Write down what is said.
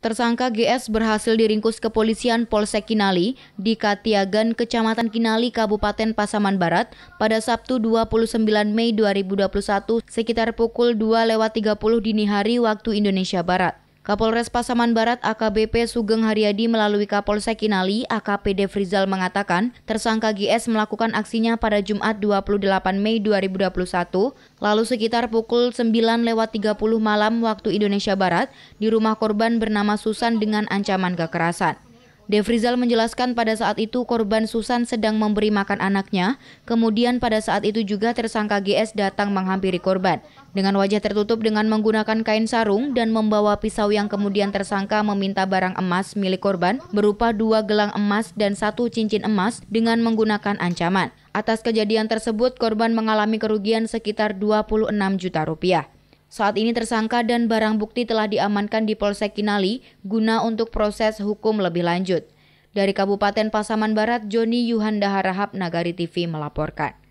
Tersangka GS berhasil diringkus kepolisian Polsek Kinali di Katiagan, Kecamatan Kinali, Kabupaten Pasaman Barat pada Sabtu 29 Mei 2021 sekitar pukul 2 lewat 30 dini hari waktu Indonesia Barat. Kapolres Pasaman Barat AKBP Sugeng Haryadi melalui Kapolsek Kinali AKP Devrizal mengatakan tersangka GS melakukan aksinya pada Jumat 28 Mei 2021 lalu sekitar pukul 9 lewat 30 malam waktu Indonesia Barat di rumah korban bernama Susan dengan ancaman kekerasan. Devrizal menjelaskan pada saat itu korban Susan sedang memberi makan anaknya, kemudian pada saat itu juga tersangka GS datang menghampiri korban. Dengan wajah tertutup dengan menggunakan kain sarung dan membawa pisau yang kemudian tersangka meminta barang emas milik korban berupa dua gelang emas dan satu cincin emas dengan menggunakan ancaman. Atas kejadian tersebut, korban mengalami kerugian sekitar 26 juta rupiah. Saat ini tersangka dan barang bukti telah diamankan di Polsek Kinali guna untuk proses hukum lebih lanjut. Dari Kabupaten Pasaman Barat, Joni Yuhanda Harahap Nagari TV melaporkan.